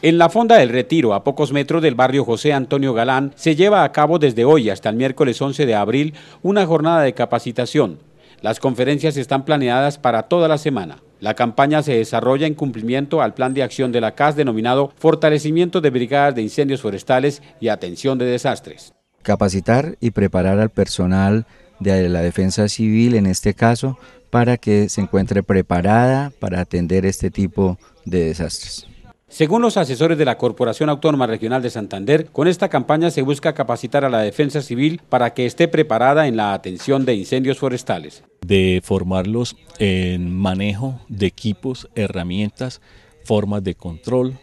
En la Fonda del Retiro, a pocos metros del barrio José Antonio Galán, se lleva a cabo desde hoy hasta el miércoles 11 de abril una jornada de capacitación. Las conferencias están planeadas para toda la semana. La campaña se desarrolla en cumplimiento al plan de acción de la CAS denominado Fortalecimiento de Brigadas de Incendios Forestales y Atención de Desastres. Capacitar y preparar al personal de la defensa civil, en este caso, para que se encuentre preparada para atender este tipo de desastres. Según los asesores de la Corporación Autónoma Regional de Santander, con esta campaña se busca capacitar a la defensa civil para que esté preparada en la atención de incendios forestales. De formarlos en manejo de equipos, herramientas, formas de control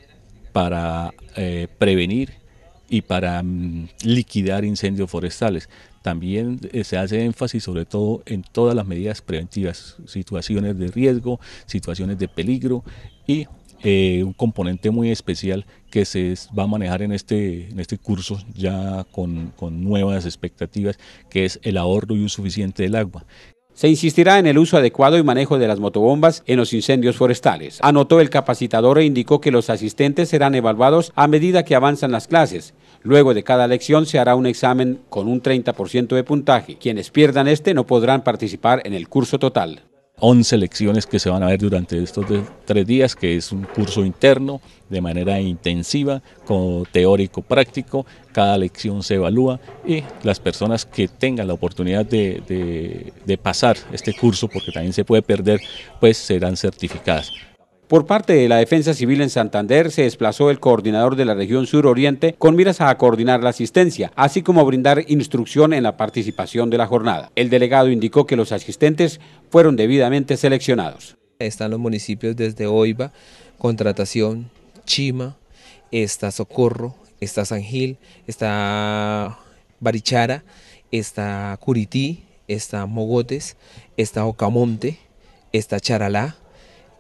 para eh, prevenir y para mm, liquidar incendios forestales. También eh, se hace énfasis sobre todo en todas las medidas preventivas, situaciones de riesgo, situaciones de peligro y eh, un componente muy especial que se va a manejar en este, este curso ya con, nuevas expectativas, que es el ahorro y un suficiente del agua. Se insistirá en el uso adecuado y manejo de las motobombas en los incendios forestales. Anotó el capacitador e indicó que los asistentes serán evaluados a medida que avanzan las clases. Luego de cada lección se hará un examen con un 30% de puntaje. Quienes pierdan este no podrán participar en el curso total. 11 lecciones que se van a ver durante estos tres días, que es un curso interno de manera intensiva, teórico práctico, cada lección se evalúa y las personas que tengan la oportunidad de pasar este curso, porque también se puede perder, pues serán certificadas. Por parte de la Defensa Civil en Santander se desplazó el coordinador de la región suroriente con miras a coordinar la asistencia, así como brindar instrucción en la participación de la jornada. El delegado indicó que los asistentes fueron debidamente seleccionados. Están los municipios desde Oiva, Contratación, Chima, está Socorro, está San Gil, está Barichara, está Curití, está Mogotes, está Ocamonte, está Charalá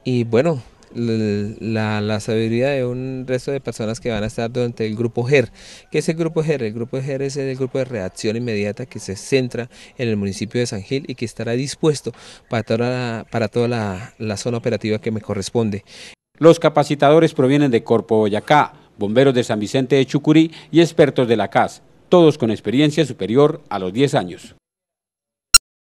y bueno, la, sabiduría de un resto de personas que van a estar durante el grupo GER. ¿Qué es el grupo GER? El grupo GER es el grupo de reacción inmediata que se centra en el municipio de San Gil y que estará dispuesto para toda para toda la, la zona operativa que me corresponde. Los capacitadores provienen de Corpo Boyacá, bomberos de San Vicente de Chucurí y expertos de la CAS, todos con experiencia superior a los 10 años.